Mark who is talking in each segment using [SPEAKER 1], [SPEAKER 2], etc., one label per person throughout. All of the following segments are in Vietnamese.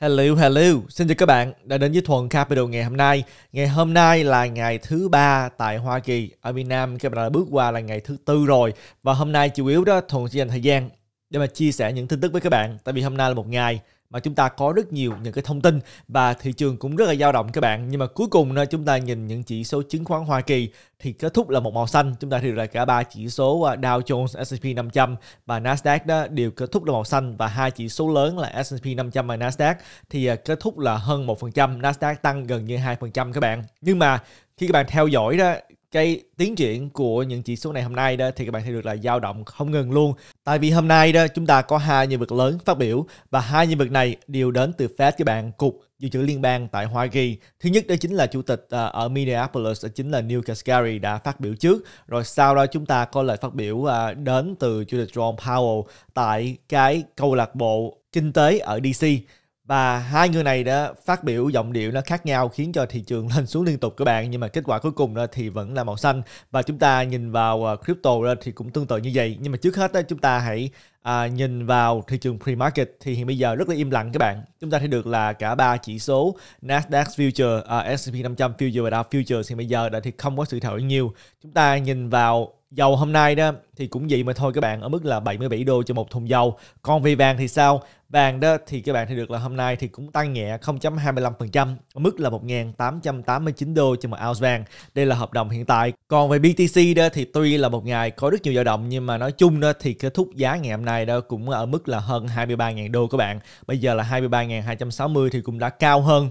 [SPEAKER 1] Hello, hello. Xin chào các bạn đã đến với Thuần Capital ngày hôm nay. Ngày hôm nay là ngày thứ ba tại Hoa Kỳ. Ở Việt Nam các bạn đã bước qua là ngày thứ tư rồi. Và hôm nay chủ yếu đó Thuần sẽ dành thời gian để mà chia sẻ những tin tức với các bạn. Tại vì hôm nay là một ngày mà chúng ta có rất nhiều những cái thông tin và thị trường cũng rất là dao động các bạn nhưng mà cuối cùng nơi chúng ta nhìn những chỉ số chứng khoán Hoa Kỳ thì kết thúc là một màu xanh chúng ta thì là cả ba chỉ số à, Dow Jones, S&P 500 và Nasdaq đó đều kết thúc là màu xanh và hai chỉ số lớn là S&P 500 và Nasdaq thì à, kết thúc là hơn 1%, Nasdaq tăng gần như 2% các bạn. Nhưng mà khi các bạn theo dõi đó cái tiến triển của những chỉ số này hôm nay đó thì các bạn thấy được là dao động không ngừng luôn. Tại vì hôm nay đó chúng ta có hai nhân vật lớn phát biểu và hai nhân vật này đều đến từ Fed các bạn, cục dự trữ liên bang tại Hoa Kỳ. Thứ nhất đó chính là chủ tịch à, ở Minneapolis đó chính là Neil Kashkari đã phát biểu trước. Rồi sau đó chúng ta có lời phát biểu à, đến từ chủ tịch Jerome Powell tại cái câu lạc bộ kinh tế ở DC và hai người này đã phát biểu giọng điệu nó khác nhau khiến cho thị trường lên xuống liên tục các bạn nhưng mà kết quả cuối cùng đó thì vẫn là màu xanh và chúng ta nhìn vào à, crypto đó thì cũng tương tự như vậy nhưng mà trước hết đó chúng ta hãy à, nhìn vào thị trường pre-market thì hiện bây giờ rất là im lặng các bạn. Chúng ta thấy được là cả ba chỉ số Nasdaq Future, à, S&P 500 Future và Dow Futures thì bây giờ đã thì không có sự thay đổi nhiều. Chúng ta nhìn vào dầu hôm nay đó thì cũng vậy mà thôi các bạn ở mức là 77 đô cho một thùng dầu. Còn về vàng thì sao? Vàng đó thì các bạn thấy được là hôm nay thì cũng tăng nhẹ 0.25% ở mức là 1.889 đô cho một ounce vàng. Đây là hợp đồng hiện tại. Còn về BTC đó thì tuy là một ngày có rất nhiều dao động nhưng mà nói chung đó thì kết thúc giá ngày hôm nay này đó cũng ở mức là hơn 23.000 đô các bạn. Bây giờ là 23.260 thì cũng đã cao hơn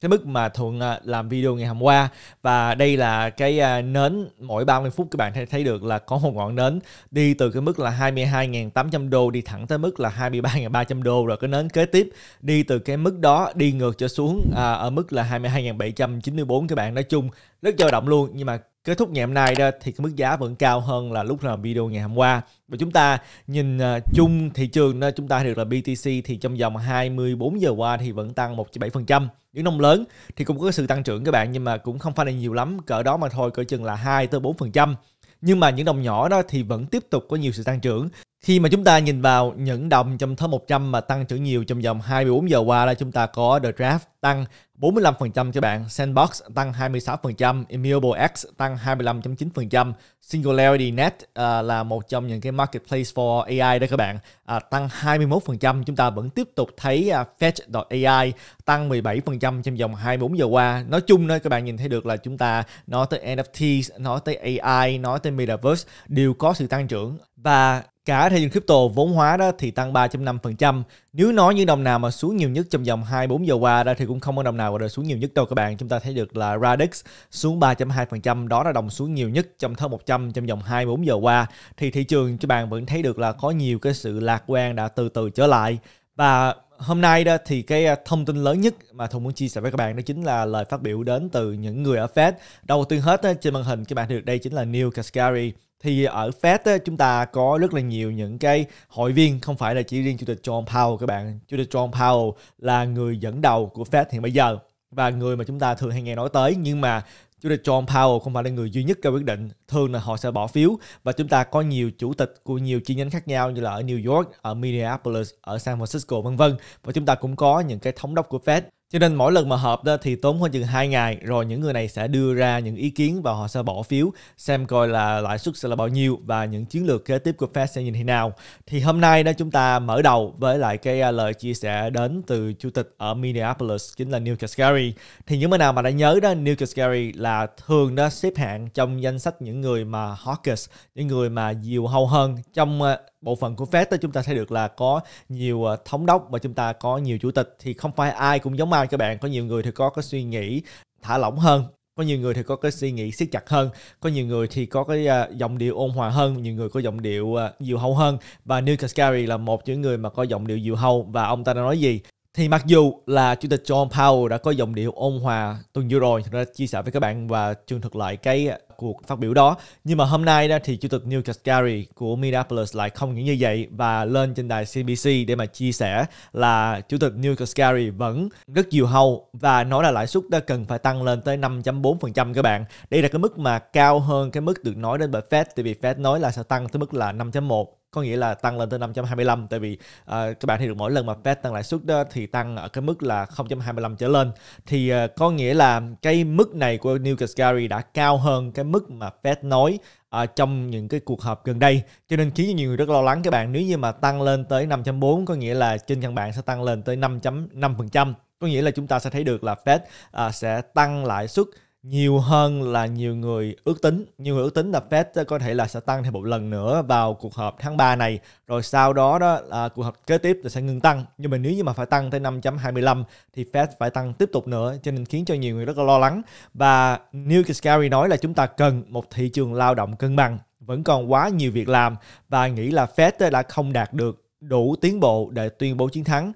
[SPEAKER 1] cái mức mà Thuận à, làm video ngày hôm qua và đây là cái à, nến mỗi 30 phút các bạn thấy được là có một ngọn nến đi từ cái mức là 22.800 đô đi thẳng tới mức là 23.300 đô rồi cái nến kế tiếp đi từ cái mức đó đi ngược cho xuống à, ở mức là 22.794 các bạn nói chung rất dao động luôn nhưng mà kết thúc ngày hôm nay đó thì cái mức giá vẫn cao hơn là lúc làm video ngày hôm qua và chúng ta nhìn uh, chung thị trường đó, chúng ta được là BTC thì trong vòng 24 giờ qua thì vẫn tăng 1,7% những nông lớn thì cũng có sự tăng trưởng các bạn nhưng mà cũng không phải là nhiều lắm cỡ đó mà thôi cỡ chừng là 2 tới 4% nhưng mà những đồng nhỏ đó thì vẫn tiếp tục có nhiều sự tăng trưởng khi mà chúng ta nhìn vào những đồng trong top 100 mà tăng trưởng nhiều trong vòng 24 giờ qua là chúng ta có The Draft tăng 45% các bạn, Sandbox tăng 26%, Immutable X tăng 25.9%, Singularity Net uh, là một trong những cái marketplace for AI đó các bạn, uh, tăng 21%, chúng ta vẫn tiếp tục thấy uh, à, Fetch.ai tăng 17% trong vòng 24 giờ qua. Nói chung đó các bạn nhìn thấy được là chúng ta nói tới NFTs, nói tới AI, nói tới Metaverse đều có sự tăng trưởng và cả thị trường crypto vốn hóa đó thì tăng 3.5%. Nếu nói những đồng nào mà xuống nhiều nhất trong vòng 2-4 giờ qua ra thì cũng không có đồng nào gọi là xuống nhiều nhất đâu các bạn. Chúng ta thấy được là Radix xuống 3.2%, đó là đồng xuống nhiều nhất trong top 100 trong vòng 2-4 giờ qua. Thì thị trường các bạn vẫn thấy được là có nhiều cái sự lạc quan đã từ từ trở lại. Và hôm nay đó thì cái à, thông tin lớn nhất mà Thùng muốn chia sẻ với các bạn đó chính là lời phát biểu đến từ những người ở Fed. Đầu tiên hết trên màn hình các bạn được đây chính là Neil Kashkari thì ở Fed ấy, chúng ta có rất là nhiều những cái hội viên không phải là chỉ riêng chủ tịch John Powell các bạn chủ tịch John Powell là người dẫn đầu của Fed hiện bây giờ và người mà chúng ta thường hay nghe nói tới nhưng mà chủ tịch John Powell không phải là người duy nhất ra quyết định thường là họ sẽ bỏ phiếu và chúng ta có nhiều chủ tịch của nhiều chi nhánh khác nhau như là ở New York ở Minneapolis ở San Francisco vân vân và chúng ta cũng có những cái thống đốc của Fed cho nên mỗi lần mà họp đó thì tốn khoảng chừng 2 ngày rồi những người này sẽ đưa ra những ý kiến và họ sẽ bỏ phiếu xem coi là lãi suất sẽ là bao nhiêu và những chiến lược kế tiếp của Fed sẽ nhìn thế nào. Thì hôm nay đó chúng ta mở đầu với lại cái à, lời chia sẻ đến từ chủ tịch ở Minneapolis chính là Neil Kashkari. Thì những người nào mà đã nhớ đó Neil Kashkari là thường đó xếp hạng trong danh sách những người mà hawkish, những người mà nhiều hâu hơn trong à, bộ phận của Fed đó, chúng ta sẽ được là có nhiều ờ, thống đốc và chúng ta có nhiều chủ tịch thì không phải ai cũng giống ai các bạn có nhiều người thì có cái suy nghĩ thả lỏng hơn có nhiều người thì có cái suy nghĩ siết chặt hơn có nhiều người thì có cái uh, giọng điệu ôn hòa hơn nhiều người có giọng điệu uh, ờ, dịu hậu hơn và Neil Kaskari là một những người mà có giọng điệu dịu hậu và ông ta đã nói gì thì mặc dù là chủ tịch John Powell đã có giọng điệu ôn hòa tuần vừa rồi đã chia sẻ với các bạn và chương thực lại cái cuộc phát biểu đó. Nhưng mà hôm nay đó thì chủ tịch Neil Kashkari của Minneapolis lại không những như vậy và lên trên đài CBC để mà chia sẻ là chủ tịch Neil Kashkari vẫn rất nhiều hầu và nói là lãi suất đã cần phải tăng lên tới 5.4% các bạn. Đây là cái mức mà cao hơn cái mức được nói đến bởi Fed tại vì Fed nói là sẽ tăng tới mức là 5.1 có nghĩa là tăng lên tới 525 tại vì uh, các bạn thấy được mỗi lần mà Fed tăng lãi suất đó thì tăng ở cái mức là 0.25 trở lên thì uh, có nghĩa là cái mức này của New Kashkari đã cao hơn cái cái mức mà Fed nói à, trong những cái cuộc họp gần đây cho nên khiến cho nhiều người rất lo lắng các bạn nếu như mà tăng lên tới 5.4 có nghĩa là trên căn bản sẽ tăng lên tới 5.5% có nghĩa là chúng ta sẽ thấy được là Fed à, sẽ tăng lãi suất nhiều hơn là nhiều người ước tính. Nhiều người ước tính là Fed có thể là sẽ tăng thêm một lần nữa vào cuộc họp tháng 3 này, rồi sau đó đó là cuộc họp kế tiếp là sẽ ngừng tăng. Nhưng mà nếu như mà phải tăng tới 5.25 thì Fed phải tăng tiếp tục nữa, cho nên khiến cho nhiều người rất là lo lắng. Và Neil Cascari nói là chúng ta cần một thị trường lao động cân bằng vẫn còn quá nhiều việc làm và nghĩ là Fed đã không đạt được đủ tiến bộ để tuyên bố chiến thắng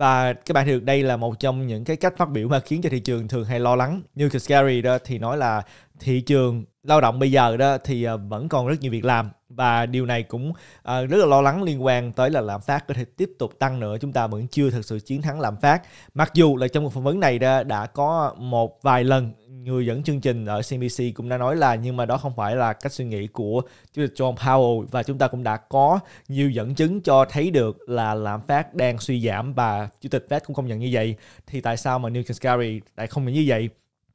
[SPEAKER 1] và các bạn thì được đây là một trong những cái cách phát biểu mà khiến cho thị trường thường hay lo lắng như Kaskari đó thì nói là thị trường lao động bây giờ đó thì ờ, vẫn còn rất nhiều việc làm và điều này cũng ờ, rất là lo lắng liên quan tới là lạm phát có thể tiếp tục tăng nữa chúng ta vẫn chưa thực sự chiến thắng lạm phát mặc dù là trong cuộc phỏng vấn này đã, đã có một vài lần người dẫn chương trình ở CNBC cũng đã nói là nhưng mà đó không phải là cách suy nghĩ của chủ tịch John Powell và chúng ta cũng đã có nhiều dẫn chứng cho thấy được là lạm phát đang suy giảm và chủ tịch Fed cũng không nhận như vậy thì tại sao mà Newt Gingrich lại không nhận như vậy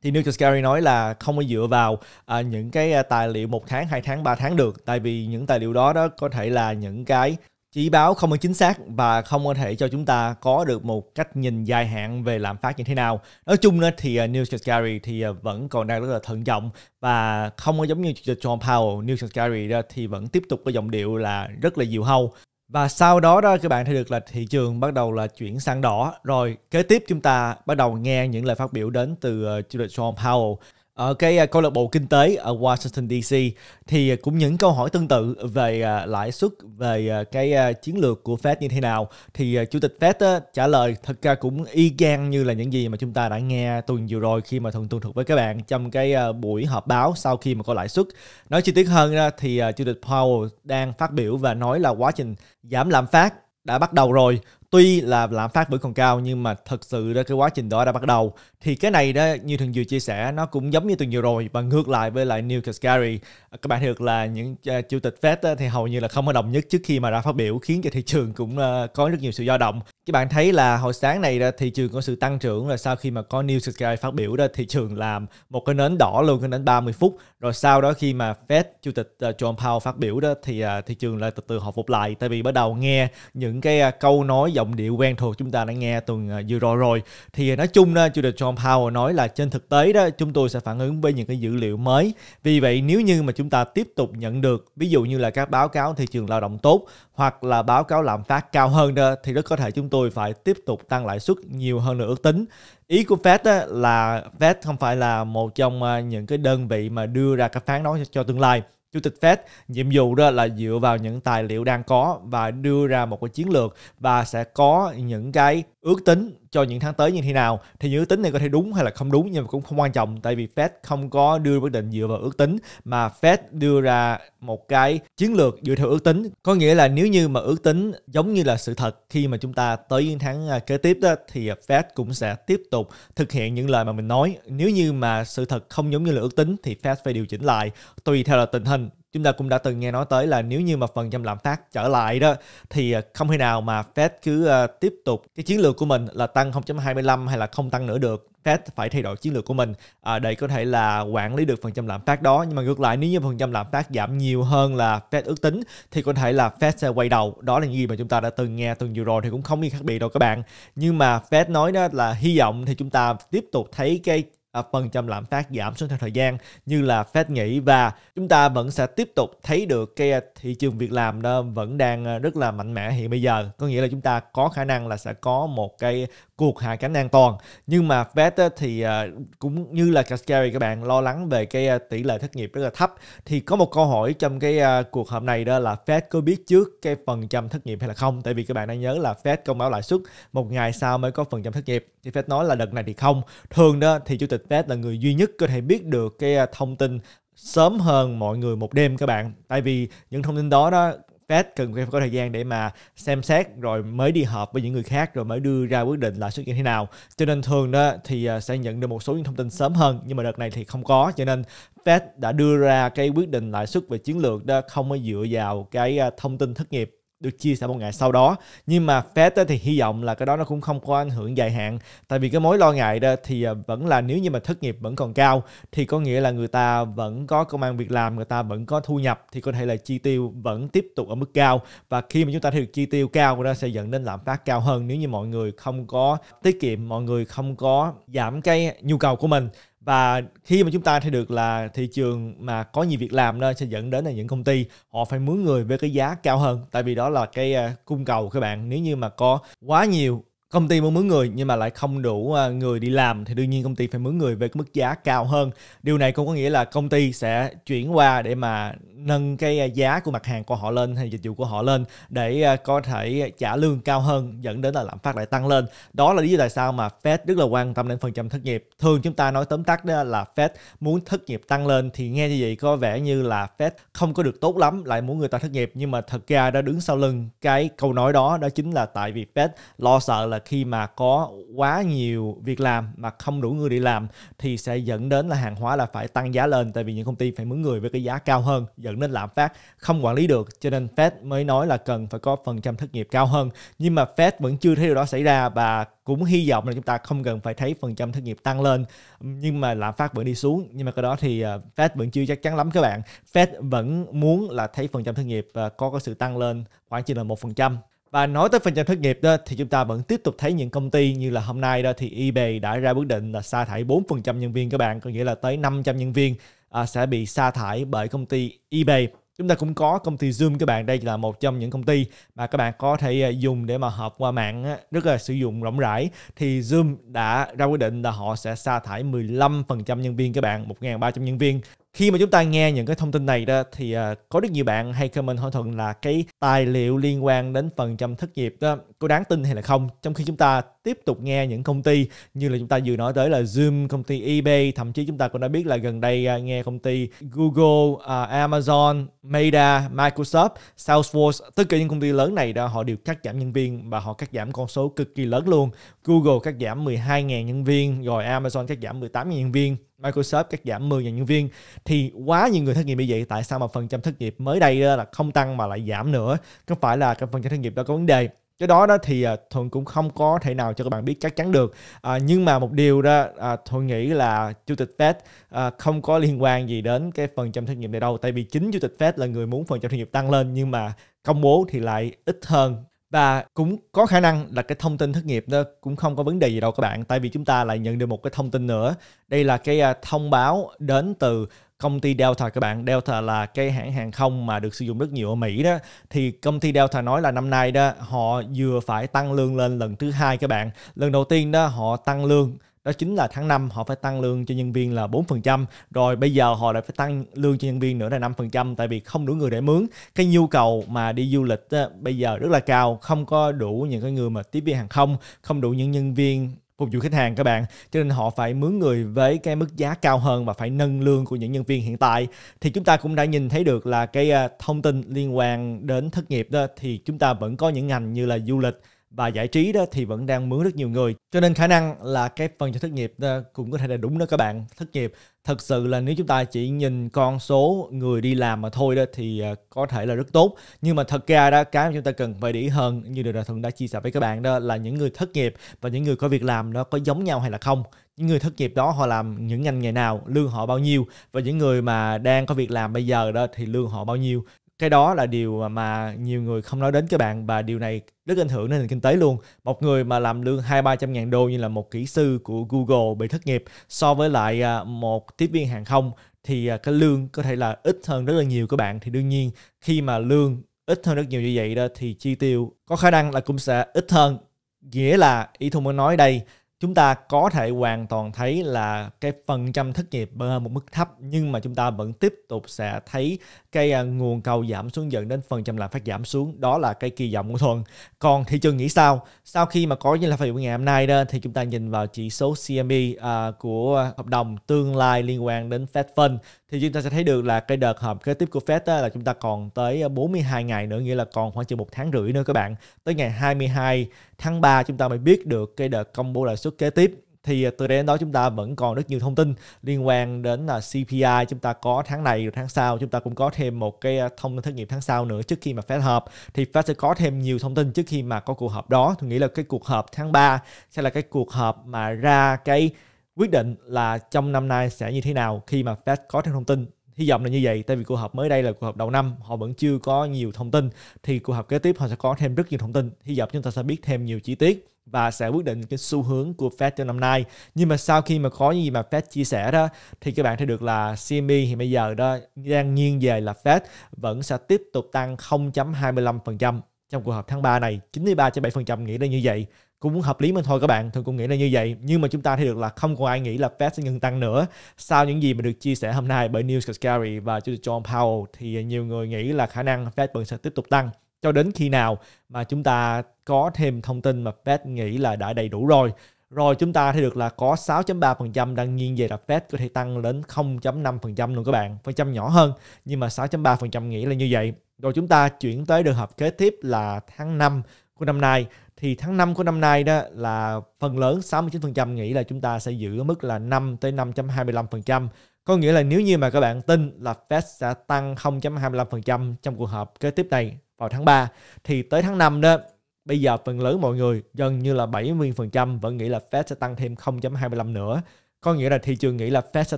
[SPEAKER 1] thì Neutral Scary nói là không có dựa vào à, những cái à, tài liệu một tháng, 2 tháng, 3 tháng được tại vì những tài liệu đó đó có thể là những cái chỉ báo không có chính xác và không có thể cho chúng ta có được một cách nhìn dài hạn về lạm phát như thế nào. Nói chung đó thì uh, Neil Gary thì à, vẫn còn đang rất là thận trọng và không có giống như John Powell, Neil Gary thì vẫn tiếp tục có giọng điệu là rất là dịu hâu và sau đó đó các bạn thấy được là thị trường bắt đầu là chuyển sang đỏ rồi kế tiếp chúng ta bắt đầu nghe những lời phát biểu đến từ uh, Chủ tịch Jerome Powell ở ờ, cái à, câu lạc bộ kinh tế ở Washington DC thì à, cũng những câu hỏi tương tự về à, lãi suất về cái chiến lược của Fed như thế nào thì chủ tịch Fed trả lời thật ra cũng y gan như là những gì mà chúng ta đã nghe tuần vừa rồi khi mà thường tuần thuộc với các bạn trong cái buổi họp báo sau khi mà có lãi suất nói chi tiết hơn thì chủ tịch Powell đang phát biểu và nói là quá trình giảm lạm phát đã bắt đầu rồi tuy là lạm phát vẫn còn cao nhưng mà thật sự đó cái quá trình đó đã bắt đầu thì cái này đó như thường vừa chia sẻ nó cũng giống như tuần vừa rồi và ngược lại với lại Neil Kashkari các bạn được là những uh, chủ tịch Fed đó, thì hầu như là không có đồng nhất trước khi mà ra phát biểu khiến cho thị trường cũng uh, có rất nhiều sự dao động các bạn thấy là hồi sáng này đó, thị trường có sự tăng trưởng rồi sau khi mà có New Sky phát biểu đó thị trường làm một cái nến đỏ luôn cái nến 30 phút rồi sau đó khi mà Fed chủ tịch uh, ờ, John Powell phát biểu đó thì uh, thị trường lại từ từ hồi phục lại tại vì bắt đầu nghe những cái uh, câu nói giọng điệu quen thuộc chúng ta đã nghe tuần vừa rồi rồi thì nói chung đó chủ tịch John Powell nói là trên thực tế đó chúng tôi sẽ phản ứng với những cái dữ liệu mới vì vậy nếu như mà chúng ta tiếp tục nhận được ví dụ như là các báo cáo thị trường lao động tốt hoặc là báo cáo lạm phát cao hơn đó, thì rất có thể chúng tôi phải tiếp tục tăng lãi suất nhiều hơn nữa ước tính. Ý của Fed là Fed không phải là một trong à, những cái đơn vị mà đưa ra các phán đoán cho, cho tương lai. Chủ tịch Fed nhiệm vụ đó là dựa vào những tài liệu đang có và đưa ra một cái chiến lược và sẽ có những cái ước tính cho những tháng tới như thế nào thì những ước tính này có thể đúng hay là không đúng nhưng mà cũng không quan trọng tại vì Fed không có đưa quyết định dựa vào ước tính mà Fed đưa ra một cái chiến lược dựa theo ước tính có nghĩa là nếu như mà ước tính giống như là sự thật khi mà chúng ta tới những tháng à, kế tiếp đó thì à, Fed cũng sẽ tiếp tục thực hiện những lời mà mình nói nếu như mà sự thật không giống như là ước tính thì Fed phải điều chỉnh lại tùy theo là tình hình chúng ta cũng đã từng nghe nói tới là nếu như mà phần trăm lạm phát trở lại đó thì à, không thể nào mà Fed cứ à, tiếp tục cái chiến lược của mình là tăng 0.25 hay là không tăng nữa được Fed phải thay đổi chiến lược của mình à, để có thể là quản lý được phần trăm lạm phát đó nhưng mà ngược lại nếu như phần trăm lạm phát giảm nhiều hơn là Fed ước tính thì có thể là Fed sẽ quay đầu đó là những gì mà chúng ta đã từng nghe từng vừa rồi thì cũng không gì khác biệt đâu các bạn nhưng mà Fed nói đó là hy vọng thì chúng ta tiếp tục thấy cái À, phần trăm lạm phát giảm xuống theo thời gian như là Fed nghĩ và chúng ta vẫn sẽ tiếp tục thấy được cái à, thị trường việc làm đó vẫn đang à, rất là mạnh mẽ hiện bây giờ có nghĩa là chúng ta có khả năng là sẽ có một cái cuộc hạ cánh an toàn nhưng mà Fed thì à, cũng như là Kaskari các bạn lo lắng về cái à, tỷ lệ thất nghiệp rất là thấp thì có một câu hỏi trong cái à, cuộc họp này đó là Fed có biết trước cái phần trăm thất nghiệp hay là không tại vì các bạn đang nhớ là Fed công báo lãi suất một ngày sau mới có phần trăm thất nghiệp thì Fed nói là đợt này thì không thường đó thì chủ tịch Fed là người duy nhất có thể biết được cái thông tin sớm hơn mọi người một đêm các bạn tại vì những thông tin đó đó Fed cần phải có thời gian để mà xem xét rồi mới đi họp với những người khác rồi mới đưa ra quyết định là xuất như thế nào. Cho nên thường đó thì à, sẽ nhận được một số những thông tin sớm hơn nhưng mà đợt này thì không có cho nên Fed đã đưa ra cái quyết định lãi suất về chiến lược đó không có dựa vào cái à, thông tin thất nghiệp được chia sẻ một ngày sau đó nhưng mà Fed thì hy vọng là cái đó nó cũng không có ảnh hưởng dài hạn tại vì cái mối lo ngại đó thì à, vẫn là nếu như mà thất nghiệp vẫn còn cao thì có nghĩa là người ta vẫn có công an việc làm người ta vẫn có thu nhập thì có thể là chi tiêu vẫn tiếp tục ở mức cao và khi mà chúng ta thấy được chi tiêu cao nó sẽ dẫn đến lạm phát cao hơn nếu như mọi người không có tiết kiệm mọi người không có giảm cái nhu cầu của mình và khi mà chúng ta thấy được là thị trường mà có nhiều việc làm nên sẽ dẫn đến là những công ty họ phải mướn người với cái giá cao hơn tại vì đó là cái à, cung cầu các bạn nếu như mà có quá nhiều công ty muốn mướn người nhưng mà lại không đủ à, người đi làm thì đương nhiên công ty phải mướn người về cái mức giá cao hơn điều này cũng có nghĩa là công ty sẽ chuyển qua để mà nâng cái à, giá của mặt hàng của họ lên hay dịch vụ của họ lên để à, có thể trả lương cao hơn dẫn đến là lạm phát lại tăng lên đó là lý do tại sao mà Fed rất là quan tâm đến phần trăm thất nghiệp thường chúng ta nói tóm tắt đó là Fed muốn thất nghiệp tăng lên thì nghe như vậy có vẻ như là Fed không có được tốt lắm lại muốn người ta thất nghiệp nhưng mà thật ra đã đứng sau lưng cái câu nói đó đó chính là tại vì Fed lo sợ là khi mà có quá nhiều việc làm mà không đủ người đi làm thì sẽ dẫn đến là hàng hóa là phải tăng giá lên tại vì những công ty phải mướn người với cái giá cao hơn dẫn lượng nên lạm phát không quản lý được cho nên Fed mới nói là cần phải có phần trăm thất nghiệp cao hơn nhưng mà Fed vẫn chưa thấy điều đó xảy ra và cũng hy vọng là chúng ta không cần phải thấy phần trăm thất nghiệp tăng lên nhưng mà lạm phát vẫn đi xuống nhưng mà cái đó thì ờ, Fed vẫn chưa chắc chắn lắm các bạn Fed vẫn muốn là thấy phần trăm thất nghiệp ờ, có có sự tăng lên khoảng chừng là một phần trăm và nói tới phần trăm thất nghiệp đó thì chúng ta vẫn tiếp tục thấy những công ty như là hôm nay đó thì eBay đã ra quyết định là sa thải 4% nhân viên các bạn, có nghĩa là tới 500 nhân viên À, sẽ bị sa thải bởi công ty eBay. Chúng ta cũng có công ty Zoom các bạn, đây là một trong những công ty mà các bạn có thể à, dùng để mà họp qua mạng rất là sử dụng rộng rãi thì Zoom đã ra quyết định là họ sẽ sa thải 15% nhân viên các bạn, 1.300 nhân viên khi mà chúng ta nghe những cái thông tin này đó thì uh, có rất nhiều bạn hay comment hỏi thuận là cái tài liệu liên quan đến phần trăm thất nghiệp đó có đáng tin hay là không trong khi chúng ta tiếp tục nghe những công ty như là chúng ta vừa nói tới là Zoom, công ty eBay, thậm chí chúng ta cũng đã biết là gần đây uh, nghe công ty Google, uh, Amazon, Meta, Microsoft, Salesforce, tất cả những công ty lớn này đó họ đều cắt giảm nhân viên và họ cắt giảm con số cực kỳ lớn luôn Google cắt giảm 12.000 nhân viên, rồi Amazon cắt giảm 18.000 nhân viên, Microsoft cắt giảm 10.000 nhân viên thì quá nhiều người thất nghiệp như vậy tại sao mà phần trăm thất nghiệp mới đây là không tăng mà lại giảm nữa? Có phải là cái phần trăm thất nghiệp đó có vấn đề? cái đó đó thì à, thuận cũng không có thể nào cho các bạn biết chắc chắn được à, nhưng mà một điều đó à, thuận nghĩ là chủ tịch fed à, không có liên quan gì đến cái phần trăm thất nghiệp này đâu tại vì chính chủ tịch fed là người muốn phần trăm thất nghiệp tăng lên nhưng mà công bố thì lại ít hơn và cũng có khả năng là cái thông tin thất nghiệp đó cũng không có vấn đề gì đâu các bạn tại vì chúng ta lại nhận được một cái thông tin nữa đây là cái à, thông báo đến từ công ty Delta các bạn Delta là cái hãng hàng không mà được sử dụng rất nhiều ở Mỹ đó thì công ty Delta nói là năm nay đó họ vừa phải tăng lương lên lần thứ hai các bạn lần đầu tiên đó họ tăng lương đó chính là tháng 5 họ phải tăng lương cho nhân viên là 4%, rồi bây giờ họ lại phải tăng lương cho nhân viên nữa là 5% tại vì không đủ người để mướn. Cái nhu cầu mà đi du lịch bây giờ rất là cao, không có đủ những cái người mà tiếp viên hàng không, không đủ những nhân viên phục vụ khách hàng các bạn cho nên họ phải mướn người với cái mức giá cao hơn và phải nâng lương của những nhân viên hiện tại thì chúng ta cũng đã nhìn thấy được là cái à, thông tin liên quan đến thất nghiệp đó thì chúng ta vẫn có những ngành như là du lịch và giải trí đó thì vẫn đang mướn rất nhiều người cho nên khả năng là cái phần cho thất nghiệp ờ, cũng có thể là đúng đó các bạn thất nghiệp thật sự là nếu chúng ta chỉ nhìn con số người đi làm mà thôi đó thì ờ, có thể là rất tốt nhưng mà thật ra đó cái mà chúng ta cần phải để ý hơn như được là thuận đã chia sẻ với các bạn đó là những người thất nghiệp và những người có việc làm nó có giống nhau hay là không những người thất nghiệp đó họ làm những ngành nghề nào lương họ bao nhiêu và những người mà đang có việc làm bây giờ đó thì lương họ bao nhiêu cái đó là điều mà nhiều người không nói đến các bạn và điều này rất ảnh hưởng đến nền kinh tế luôn một người mà làm lương hai ba trăm ngàn đô như là một kỹ sư của Google bị thất nghiệp so với lại à, một tiếp viên hàng không thì à, cái lương có thể là ít hơn rất là nhiều các bạn thì đương nhiên khi mà lương ít hơn rất nhiều như vậy đó thì chi tiêu có khả năng là cũng sẽ ít hơn nghĩa là ý thu muốn nói đây chúng ta có thể hoàn toàn thấy là cái phần trăm thất nghiệp ở một mức thấp nhưng mà chúng ta vẫn tiếp tục sẽ thấy cái à, nguồn cầu giảm xuống dẫn đến phần trăm lạm phát giảm xuống đó là cái kỳ vọng của thuận còn thị trường nghĩ sao sau khi mà có như là phải ngày hôm nay đó thì chúng ta nhìn vào chỉ số CME uh, à, của hợp đồng tương lai liên quan đến Fed Fund thì chúng ta sẽ thấy được là cái đợt họp kế tiếp của Fed là chúng ta còn tới 42 ờ, ngày nữa nghĩa là còn khoảng chừng một tháng rưỡi nữa các bạn tới ngày 22 tháng 3 chúng ta mới biết được cái đợt công bố lãi suất kế tiếp thì ờ, từ đây đến đó chúng ta vẫn còn rất nhiều thông tin liên quan đến là ờ, CPI chúng ta có tháng này rồi tháng sau chúng ta cũng có thêm một cái thông tin thất nghiệp tháng sau nữa trước khi mà Fed họp thì Fed sẽ có thêm nhiều thông tin trước khi mà có cuộc họp đó tôi nghĩ là cái cuộc họp tháng 3 sẽ là cái cuộc họp mà ra cái quyết định là trong năm nay sẽ như thế nào khi mà Fed có thêm thông tin hy vọng là như vậy tại vì cuộc họp mới đây là cuộc họp đầu năm họ vẫn chưa có nhiều thông tin thì cuộc họp kế tiếp họ sẽ có thêm rất nhiều thông tin hy vọng chúng ta sẽ biết thêm nhiều chi tiết và sẽ quyết định cái xu hướng của Fed trong năm nay nhưng mà sau khi mà có những gì mà Fed chia sẻ đó thì các bạn thấy được là CME thì bây giờ đó đang nghiêng về là Fed vẫn sẽ tiếp tục tăng 0.25% trong cuộc họp tháng 3 này 93,7% nghĩ là như vậy cũng hợp lý mà thôi các bạn thường cũng nghĩ là như vậy nhưng mà chúng ta thấy được là không còn ai nghĩ là Fed sẽ ngừng tăng nữa sau những gì mà được chia sẻ hôm nay bởi Neil Kashkari và John Powell thì nhiều người nghĩ là khả năng Fed vẫn sẽ tiếp tục tăng cho đến khi nào mà chúng ta có thêm thông tin mà Fed nghĩ là đã đầy đủ rồi rồi chúng ta thấy được là có 6.3% đang nghiêng về là Fed có thể tăng lên 0.5% luôn các bạn, phần trăm nhỏ hơn nhưng mà 6.3% nghĩ là như vậy. Rồi chúng ta chuyển tới đường hợp kế tiếp là tháng 5 của năm nay thì tháng 5 của năm nay đó là phần lớn 69% nghĩ là chúng ta sẽ giữ mức là 5 tới 5.25%. Có nghĩa là nếu như mà các bạn tin là Fed sẽ tăng 0.25% trong cuộc họp kế tiếp này vào tháng 3 thì tới tháng 5 đó Bây giờ phần lớn mọi người gần như là 70% vẫn nghĩ là Fed sẽ tăng thêm 0.25 nữa. Có nghĩa là thị trường nghĩ là Fed sẽ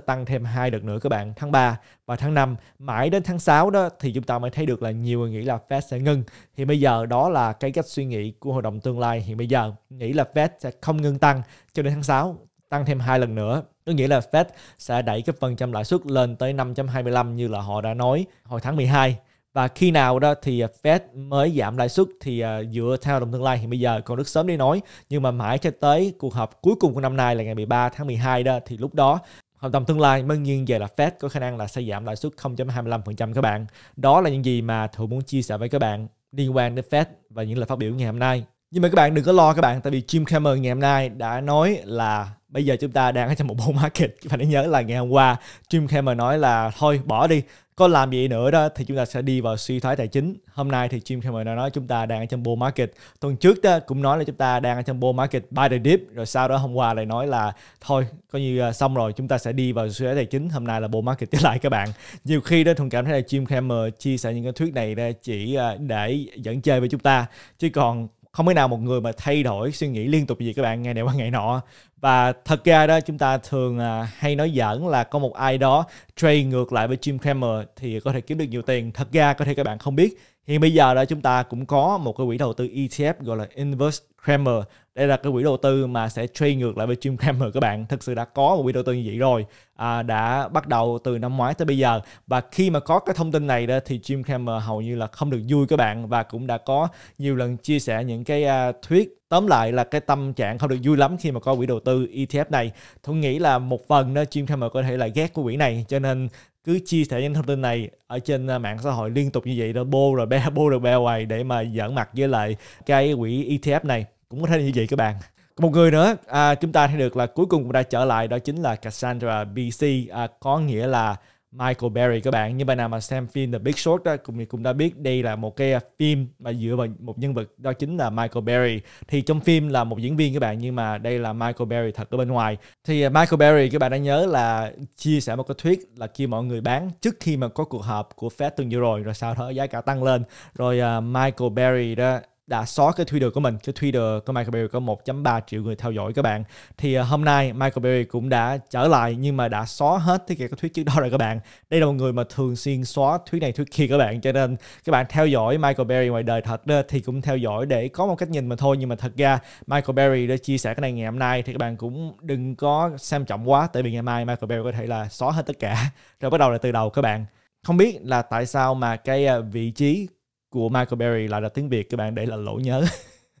[SPEAKER 1] tăng thêm hai đợt nữa các bạn, tháng 3 và tháng 5. Mãi đến tháng 6 đó thì chúng ta mới thấy được là nhiều người nghĩ là Fed sẽ ngưng. Thì bây giờ đó là cái cách suy nghĩ của Hội đồng Tương lai hiện bây giờ. Nghĩ là Fed sẽ không ngưng tăng cho đến tháng 6, tăng thêm hai lần nữa. Có nghĩa là Fed sẽ đẩy cái phần trăm lãi suất lên tới 5.25 như là họ đã nói hồi tháng 12 và khi nào đó thì à, Fed mới giảm lãi suất thì à, dựa theo đồng tương lai hiện bây giờ còn rất sớm để nói nhưng mà mãi cho tới cuộc họp cuối cùng của năm nay là ngày 13 tháng 12 đó thì lúc đó hợp đồng tương lai mới nghiêng về là Fed có khả năng là sẽ giảm lãi suất 0.25% các bạn. Đó là những gì mà Thủ muốn chia sẻ với các bạn liên quan đến Fed và những lời phát biểu ngày hôm nay. Nhưng mà các bạn đừng có lo các bạn tại vì Jim Cramer ngày hôm nay đã nói là bây giờ chúng ta đang ở trong một bull market các bạn nhớ là ngày hôm qua Jim Cramer nói là thôi bỏ đi có làm gì nữa đó thì chúng ta sẽ đi vào suy thoái tài chính hôm nay thì Jim Cramer đã nói chúng ta đang ở trong bull market tuần trước đó cũng nói là chúng ta đang ở trong bull market buy the dip rồi sau đó hôm qua lại nói là thôi coi như à, xong rồi chúng ta sẽ đi vào suy thoái tài chính hôm nay là bull market trở lại các bạn nhiều khi đó thường cảm thấy là Jim Cramer chia sẻ những cái thuyết này chỉ à, để dẫn chơi với chúng ta chứ còn không thể nào một người mà thay đổi suy nghĩ liên tục gì các bạn ngày này qua ngày nọ và thật ra đó chúng ta thường à, hay nói giỡn là có một ai đó trade ngược lại với Jim Cramer thì có thể kiếm được nhiều tiền thật ra có thể các bạn không biết Hiện bây giờ đó chúng ta cũng có một cái quỹ đầu tư ETF gọi là Inverse Kramer. Đây là cái quỹ đầu tư mà sẽ trade ngược lại với Jim Cramer các bạn. Thực sự đã có một quỹ đầu tư như vậy rồi. À, đã bắt đầu từ năm ngoái tới bây giờ. Và khi mà có cái thông tin này đó thì Jim Cramer hầu như là không được vui các bạn và cũng đã có nhiều lần chia sẻ những cái uh, à, thuyết tóm lại là cái tâm trạng không được vui lắm khi mà có quỹ đầu tư ETF này. Tôi nghĩ là một phần đó Jim Cramer có thể là ghét của quỹ này cho nên cứ chia sẻ những thông tin này ở trên à, mạng xã hội liên tục như vậy đó bô rồi be bô rồi be hoài để mà giỡn mặt với lại cái quỹ ETF này cũng có thể như vậy các bạn một người nữa à, chúng ta thấy được là cuối cùng cũng đã trở lại đó chính là Cassandra BC à, có nghĩa là Michael Berry các bạn. Như bạn nào mà xem phim The Big Short đó, cũng cũng đã biết đây là một cái à, phim mà dựa vào một nhân vật đó chính là Michael Berry. Thì trong phim là một diễn viên các bạn nhưng mà đây là Michael Berry thật ở bên ngoài. Thì à, Michael Berry các bạn đã nhớ là chia sẻ một cái thuyết là khi mọi người bán trước khi mà có cuộc họp của Fed tuần vừa rồi rồi sau đó giá cả tăng lên. Rồi à, Michael Berry đó đã xóa cái Twitter của mình. Cái Twitter của Michael Berry có 1.3 triệu người theo dõi các bạn. Thì à, hôm nay Michael Berry cũng đã trở lại nhưng mà đã xóa hết tất cả các tweet trước đó rồi các bạn. Đây là một người mà thường xuyên xóa tweet này tweet kia các bạn. Cho nên các bạn theo dõi Michael Berry ngoài đời thật đó, thì cũng theo dõi để có một cách nhìn mà thôi. Nhưng mà thật ra Michael Berry đã chia sẻ cái này ngày hôm nay thì các bạn cũng đừng có xem trọng quá. Tại vì ngày mai Michael Berry có thể là xóa hết tất cả rồi bắt đầu lại từ đầu các bạn không biết là tại sao mà cái à, vị trí của Michael Berry là là tiếng Việt các bạn để là lỗi nhớ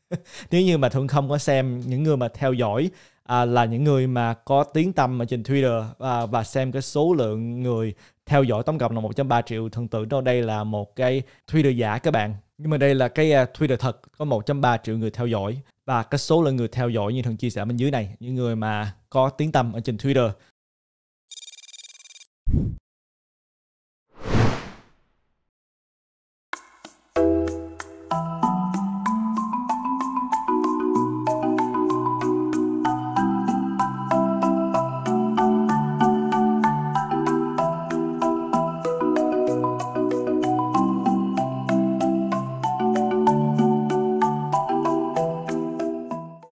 [SPEAKER 1] nếu như mà thường không có xem những người mà theo dõi à, là những người mà có tiếng tâm ở trên Twitter à, và xem cái số lượng người theo dõi tổng cộng là 1.3 triệu thần tưởng đó đây là một cái Twitter giả các bạn nhưng mà đây là cái à, Twitter thật có 1.3 triệu người theo dõi và cái số lượng người theo dõi như thường chia sẻ bên dưới này những người mà có tiếng tâm ở trên Twitter